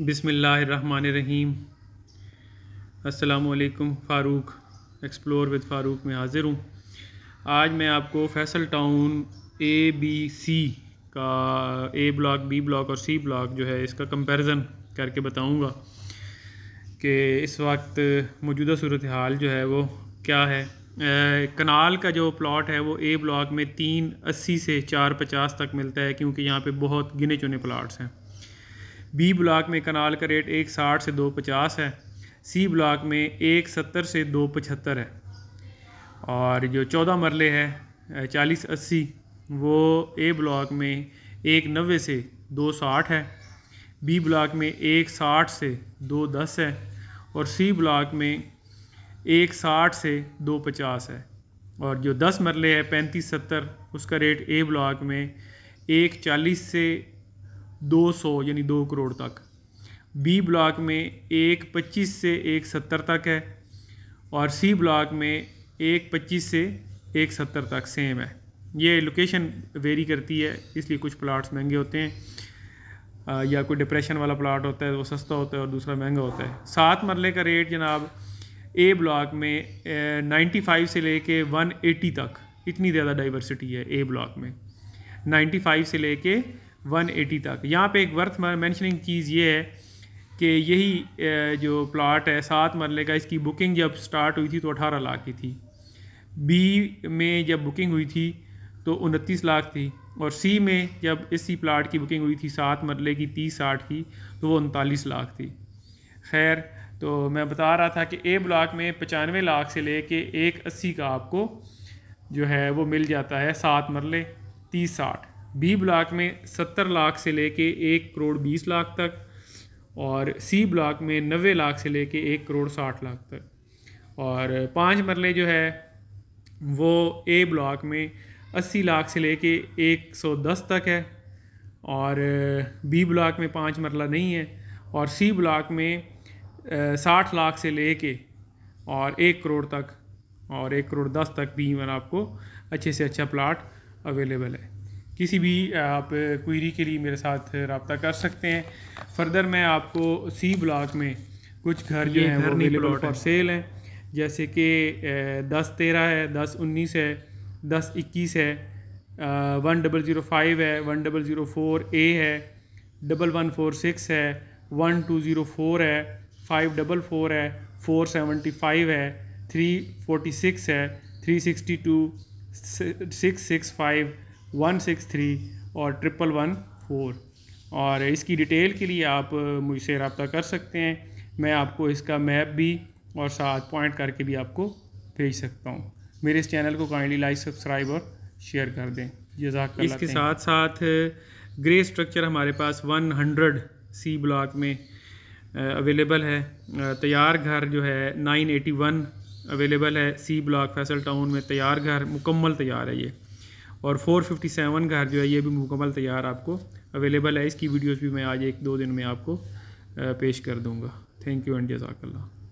बिसमीम अल्लाम Farooq explore with Farooq में हाज़िर हूँ आज मैं आपको Faisal Town A B C का ए ब्लॉक बी ब्लॉक और सी ब्लॉक जो है इसका कंपैरिजन करके बताऊंगा कि इस वक्त मौजूदा सूरत हाल जो है वो क्या है कनाल का जो प्लॉट है वो ए ब्लॉक में तीन अस्सी से चार पचास तक मिलता है क्योंकि यहाँ पे बहुत गिने चुने प्लाट्स हैं बी ब्लॉक में कनाल का रेट एक साठ से दो पचास है सी ब्लॉक में एक सत्तर से दो पचहत्तर है और जो चौदह मरले है चालीस अस्सी वो ए ब्लॉक में एक नबे से दो साठ है बी ब्लॉक में एक साठ से दो दस है और सी ब्लॉक में एक साठ से दो पचास है और जो दस मरले है पैंतीस सत्तर उसका रेट ए ब्लॉक में एक चालीस से 200 यानी दो करोड़ तक बी ब्लॉक में एक पच्चीस से एक सत्तर तक है और सी ब्लॉक में एक पच्चीस से एक सत्तर तक सेम है ये लोकेशन वेरी करती है इसलिए कुछ प्लाट्स महंगे होते हैं या कोई डिप्रेशन वाला प्लाट होता है तो वो सस्ता होता है और दूसरा महंगा होता है सात मरले का रेट जनाब ए ब्लॉक में नाइन्टी फाइव से लेके वन एटी तक इतनी ज़्यादा डाइवर्सिटी है ए ब्लॉक में नाइन्टी फाइव से लेके 180 तक यहाँ पे एक वर्थ मैंशनिंग चीज़ ये है कि यही जो प्लाट है सात मरले का इसकी बुकिंग जब स्टार्ट हुई थी तो अठारह लाख की थी बी में जब बुकिंग हुई थी तो उनतीस लाख थी और सी में जब इसी प्लाट की बुकिंग हुई थी सात मरले की तीस साठ की तो वो उनतालीस लाख थी खैर तो मैं बता रहा था कि ए ब्लॉक में पचानवे लाख से ले कर एक अस्सी का आपको जो है वो मिल जाता है सात मरले तीस साठ बी ब्लॉक में सत्तर लाख से लेके एक करोड़ बीस लाख तक और सी ब्लॉक में नबे लाख से लेके एक करोड़ साठ लाख तक और पांच मरले जो है वो ए ब्लॉक में अस्सी लाख से लेके एक सौ दस तक है और बी ब्लॉक में पाँच मरला नहीं है और सी ब्लॉक में साठ लाख से लेके और एक करोड़ तक और एक करोड़ दस तक भी इवन मतलब आपको अच्छे से अच्छा प्लाट अवेलेबल है किसी भी आप क्वेरी के लिए मेरे साथ रबता कर सकते हैं फर्दर मैं आपको सी ब्लॉक में कुछ घर जो हैं प्लॉट फॉर सेल हैं जैसे कि दस तेरह है दस उन्नीस है दस इक्कीस है वन डबल ज़ीरो फाइव है one double zero four A है डबल वन फोर सिक्स है वन टू ज़ीरो फोर है फाइव डबल फोर है फोर सेवेंटी फाइव है थ्री फोर्टी सिक्स है three sixty two six six five one six three और triple one four और इसकी detail के लिए आप मुझसे रबता कर सकते हैं मैं आपको इसका मैप भी और साथ पॉइंट करके भी आपको भेज सकता हूँ मेरे इस चैनल को काइंडली लाइक सब्सक्राइब और शेयर कर दें जजाक इसके साथ साथ ग्रे स्ट्रक्चर हमारे पास वन हंड्रेड सी ब्लॉक में अवेलेबल है तैयार घर जो है नाइन एटी वन अवेलेबल है सी ब्लॉक फैसल टाउन में तैयार घर मुकम्मल तैयार है ये और 457 का हर जो है ये भी मुकम्मल तैयार आपको अवेलेबल है इसकी वीडियोस भी मैं आज एक दो दिन में आपको पेश कर दूँगा थैंक यू एंड जजाकल्ला